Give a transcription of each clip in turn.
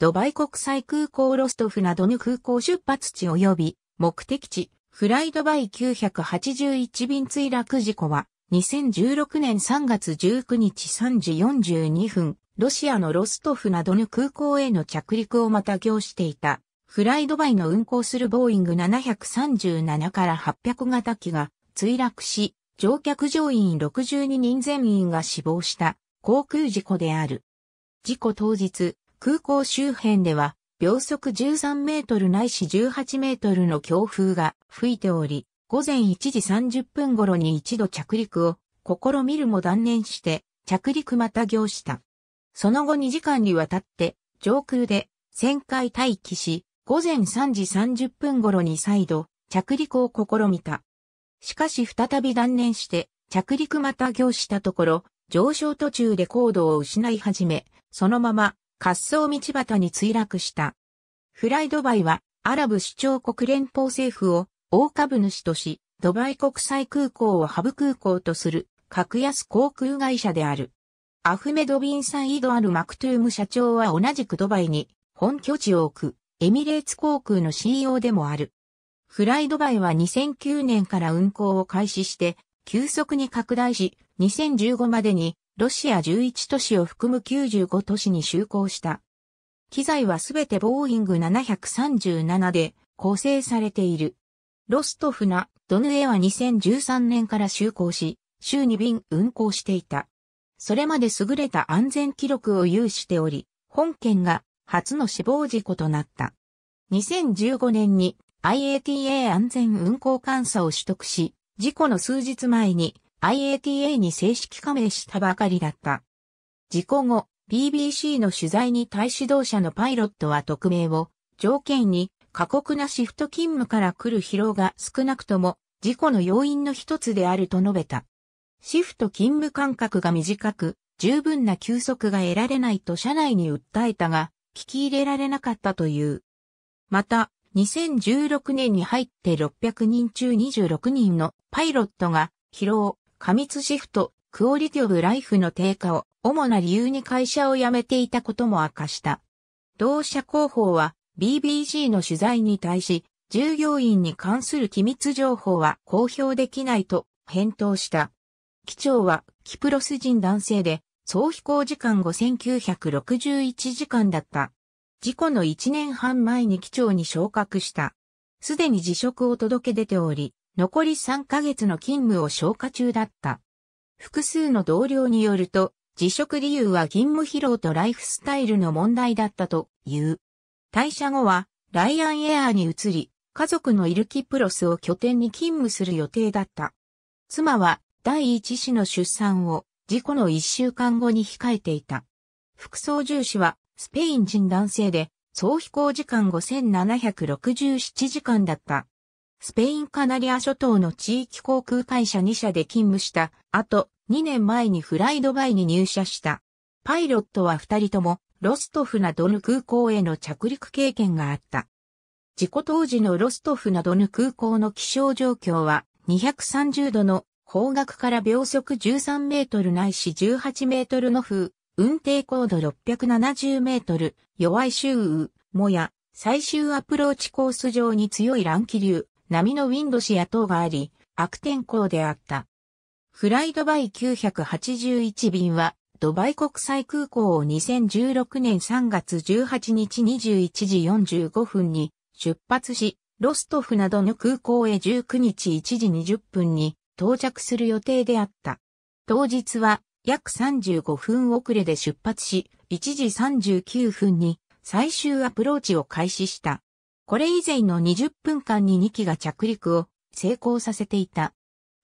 ドバイ国際空港ロストフなどの空港出発地及び目的地、フライドバイ981便墜落事故は、2016年3月19日3時42分、ロシアのロストフなどの空港への着陸をまた行していた、フライドバイの運航するボーイング737から800型機が墜落し、乗客乗員62人全員が死亡した航空事故である。事故当日、空港周辺では、秒速13メートルないし18メートルの強風が吹いており、午前1時30分頃に一度着陸を試みるも断念して着陸また行した。その後2時間にわたって上空で旋回待機し、午前3時30分頃に再度着陸を試みた。しかし再び断念して着陸また行したところ、上昇途中で高度を失い始め、そのまま滑走道端に墜落した。フライドバイはアラブ首長国連邦政府を大株主とし、ドバイ国際空港をハブ空港とする格安航空会社である。アフメド・ビン・サイード・アル・マクトゥーム社長は同じくドバイに本拠地を置くエミレーツ航空の CEO でもある。フライドバイは2009年から運航を開始して急速に拡大し2015までにロシア11都市を含む95都市に就航した。機材はすべてボーイング737で構成されている。ロストフナ、ドヌエは2013年から就航し、週2便運航していた。それまで優れた安全記録を有しており、本件が初の死亡事故となった。2015年に IATA 安全運航監査を取得し、事故の数日前に IATA に正式加盟したばかりだった。事故後、BBC の取材に対指導者のパイロットは匿名を条件に過酷なシフト勤務から来る疲労が少なくとも事故の要因の一つであると述べた。シフト勤務間隔が短く、十分な休息が得られないと社内に訴えたが、聞き入れられなかったという。また、2016年に入って600人中26人のパイロットが疲労、過密シフト、クオリティオブライフの低下を主な理由に会社を辞めていたことも明かした。同社広報は BBC の取材に対し、従業員に関する機密情報は公表できないと返答した。機長はキプロス人男性で、総飛行時間5961時間だった。事故の1年半前に機長に昇格した。すでに辞職を届け出ており、残り3ヶ月の勤務を消化中だった。複数の同僚によると、辞職理由は勤務疲労とライフスタイルの問題だったという。退社後は、ライアンエアーに移り、家族のイルキプロスを拠点に勤務する予定だった。妻は、第一子の出産を、事故の1週間後に控えていた。副操縦士は、スペイン人男性で、総飛行時間5767時間だった。スペインカナリア諸島の地域航空会社2社で勤務した後、2年前にフライドバイに入社した。パイロットは2人とも、ロストフナドヌ空港への着陸経験があった。事故当時のロストフナドヌ空港の気象状況は、230度の方角から秒速13メートルないし18メートルの風、運転高度670メートル、弱い周雨、もや、最終アプローチコース上に強い乱気流、波のウィンドシア等があり、悪天候であった。フライドバイ981便は、ドバイ国際空港を2016年3月18日21時45分に出発し、ロストフなどの空港へ19日1時20分に到着する予定であった。当日は約35分遅れで出発し、1時39分に最終アプローチを開始した。これ以前の20分間に2機が着陸を成功させていた。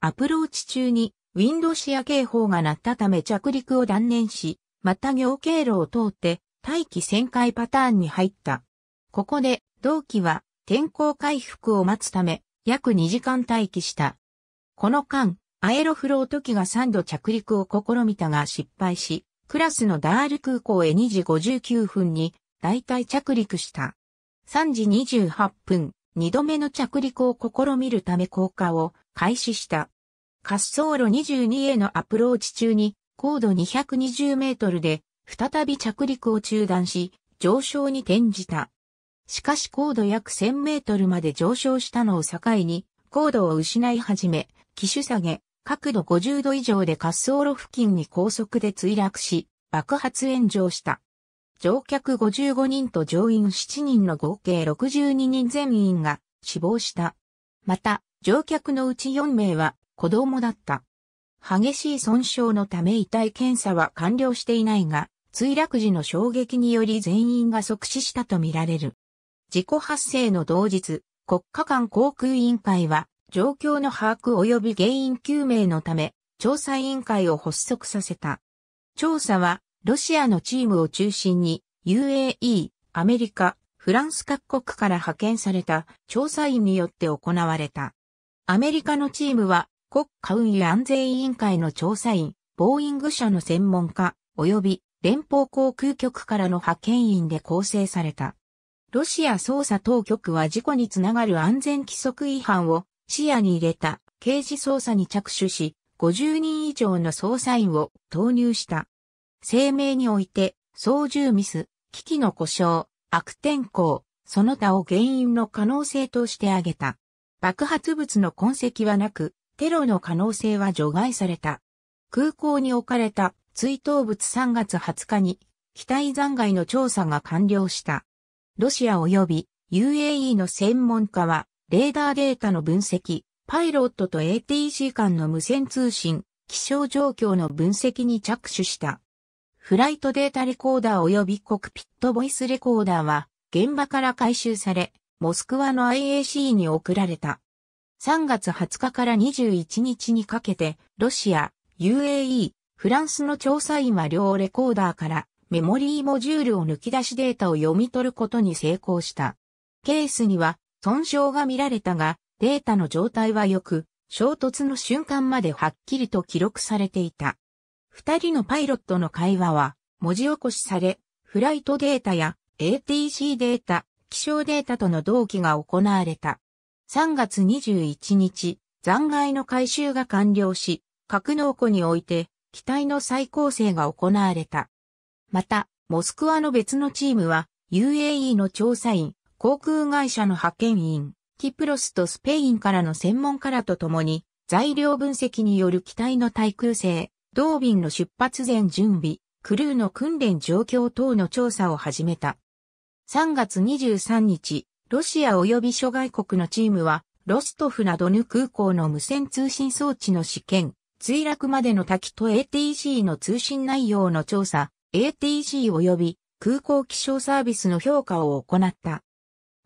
アプローチ中にウィンドシア警報が鳴ったため着陸を断念し、また行経路を通って大気旋回パターンに入った。ここで同機は天候回復を待つため約2時間待機した。この間、アエロフロート機が3度着陸を試みたが失敗し、クラスのダール空港へ2時59分に代替着陸した。3時28分、2度目の着陸を試みるため降下を開始した。滑走路22へのアプローチ中に高度220メートルで再び着陸を中断し上昇に転じた。しかし高度約1000メートルまで上昇したのを境に高度を失い始め、機種下げ、角度50度以上で滑走路付近に高速で墜落し、爆発炎上した。乗客55人と乗員7人の合計62人全員が死亡した。また、乗客のうち4名は子供だった。激しい損傷のため遺体検査は完了していないが、墜落時の衝撃により全員が即死したとみられる。事故発生の同日、国家間航空委員会は、状況の把握及び原因究明のため、調査委員会を発足させた。調査は、ロシアのチームを中心に UAE、アメリカ、フランス各国から派遣された調査員によって行われた。アメリカのチームは国家運輸安全委員会の調査員、ボーイング社の専門家、及び連邦航空局からの派遣員で構成された。ロシア捜査当局は事故につながる安全規則違反を視野に入れた刑事捜査に着手し、50人以上の捜査員を投入した。声明において、操縦ミス、機器の故障、悪天候、その他を原因の可能性として挙げた。爆発物の痕跡はなく、テロの可能性は除外された。空港に置かれた追悼物3月20日に、機体残骸の調査が完了した。ロシア及び UAE の専門家は、レーダーデータの分析、パイロットと ATC 間の無線通信、気象状況の分析に着手した。フライトデータレコーダー及びコクピットボイスレコーダーは、現場から回収され、モスクワの IAC に送られた。3月20日から21日にかけて、ロシア、UAE、フランスの調査員は両レコーダーからメモリーモジュールを抜き出しデータを読み取ることに成功した。ケースには損傷が見られたが、データの状態は良く、衝突の瞬間まではっきりと記録されていた。二人のパイロットの会話は文字起こしされ、フライトデータや ATC データ、気象データとの同期が行われた。3月21日、残骸の回収が完了し、格納庫において機体の再構成が行われた。また、モスクワの別のチームは UAE の調査員、航空会社の派遣員、キプロスとスペインからの専門家らと共に材料分析による機体の耐空性、同便の出発前準備、クルーの訓練状況等の調査を始めた。3月23日、ロシア及び諸外国のチームは、ロストフなどヌ空港の無線通信装置の試験、墜落までの滝と ATC の通信内容の調査、ATC 及び空港気象サービスの評価を行った。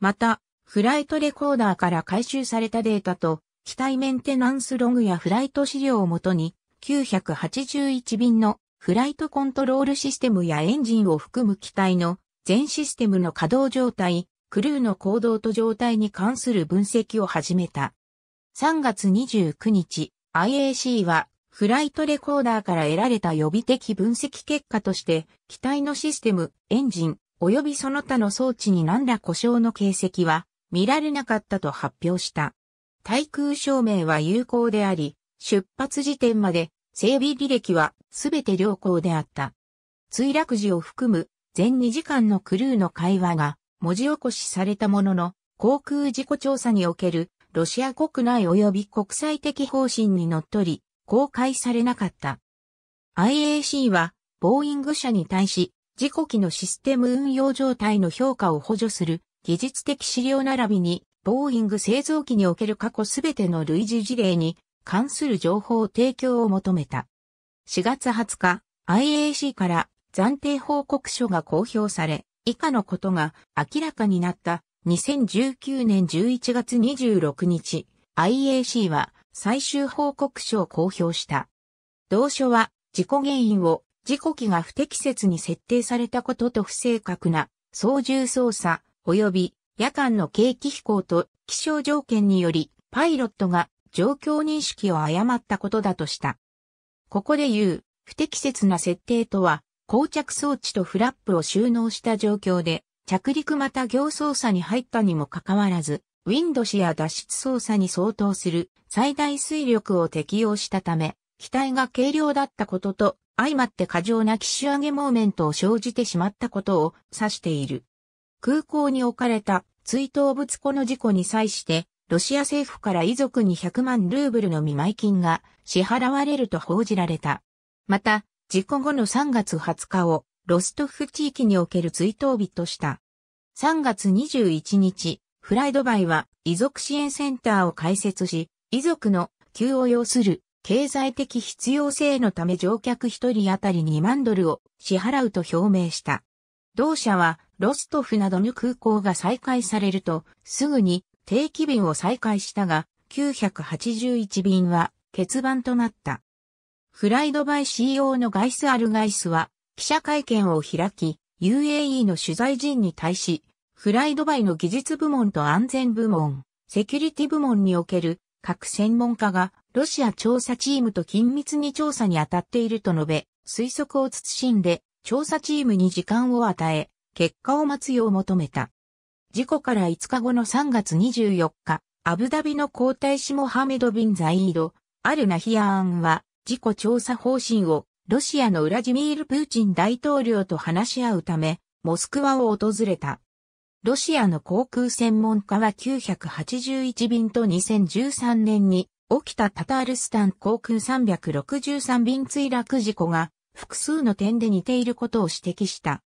また、フライトレコーダーから回収されたデータと、機体メンテナンスログやフライト資料をもとに、981便のフライトコントロールシステムやエンジンを含む機体の全システムの稼働状態、クルーの行動と状態に関する分析を始めた。3月29日、IAC はフライトレコーダーから得られた予備的分析結果として、機体のシステム、エンジン、及びその他の装置に何ら故障の形跡は見られなかったと発表した。対空照明は有効であり、出発時点まで整備履歴はすべて良好であった。墜落時を含む全2時間のクルーの会話が文字起こしされたものの航空事故調査におけるロシア国内及び国際的方針にのっとり公開されなかった。IAC はボーイング社に対し事故機のシステム運用状態の評価を補助する技術的資料並びにボーイング製造機における過去すべての類似事例に関する情報提供を求めた。4月20日、IAC から暫定報告書が公表され、以下のことが明らかになった2019年11月26日、IAC は最終報告書を公表した。同書は事故原因を事故機が不適切に設定されたことと不正確な操縦操作及び夜間の景気飛行と気象条件によりパイロットが状況認識を誤ったことだとした。ここで言う、不適切な設定とは、膠着装置とフラップを収納した状況で、着陸また行操作に入ったにもかかわらず、ウィンドシや脱出操作に相当する最大水力を適用したため、機体が軽量だったことと、相まって過剰な機種上げモーメントを生じてしまったことを指している。空港に置かれた追悼物庫の事故に際して、ロシア政府から遺族に100万ルーブルの見舞金が支払われると報じられた。また、事故後の3月20日をロストフ地域における追悼日とした。3月21日、フライドバイは遺族支援センターを開設し、遺族の急を要する経済的必要性のため乗客1人当たり2万ドルを支払うと表明した。同社はロストフなどの空港が再開されるとすぐに定期便を再開したが、981便は欠番となった。フライドバイ CEO のガイス・アルガイスは、記者会見を開き、UAE の取材陣に対し、フライドバイの技術部門と安全部門、セキュリティ部門における各専門家がロシア調査チームと緊密に調査に当たっていると述べ、推測を慎んで調査チームに時間を与え、結果を待つよう求めた。事故から5日後の3月24日、アブダビの皇太子モハメド・ビン・ザイード、アル・ナヒアーンは、事故調査方針を、ロシアのウラジミール・プーチン大統領と話し合うため、モスクワを訪れた。ロシアの航空専門家は981便と2013年に起きたタタールスタン航空363便墜落事故が複数の点で似ていることを指摘した。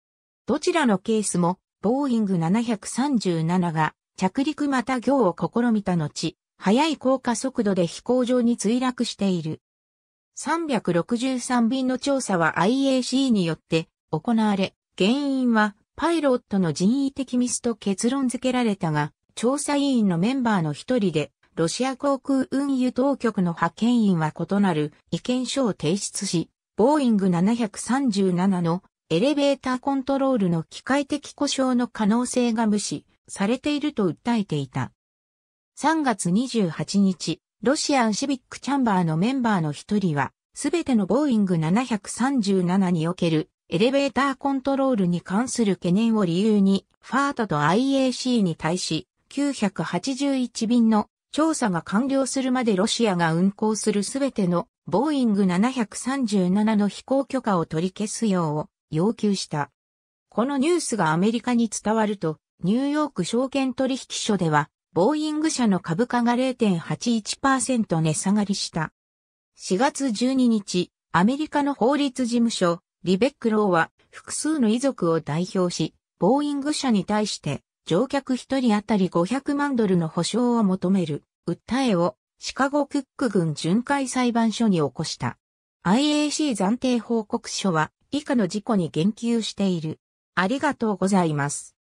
どちらのケースもボーイング737が着陸また行を試みた後、速い降下速度で飛行場に墜落している。363便の調査は IAC によって行われ、原因はパイロットの人為的ミスと結論付けられたが、調査委員のメンバーの一人で、ロシア航空運輸当局の派遣員は異なる意見書を提出し、ボーイング737のエレベーターコントロールの機械的故障の可能性が無視されていると訴えていた。3月28日、ロシアンシビックチャンバーのメンバーの一人は、すべてのボーイング737におけるエレベーターコントロールに関する懸念を理由に、ファートと IAC に対し、981便の調査が完了するまでロシアが運航するすべてのボーイング737の飛行許可を取り消すよう要求した。このニュースがアメリカに伝わると、ニューヨーク証券取引所では、ボーイング社の株価が0.81%値下がりした。4月12日、アメリカの法律事務所、リベック・ローは複数の遺族を代表し、ボーイング社に対して乗客1人当たり500万ドルの保証を求める訴えをシカゴ・クック郡巡回裁判所に起こした。IAC 暫定報告書は以下の事故に言及している。ありがとうございます。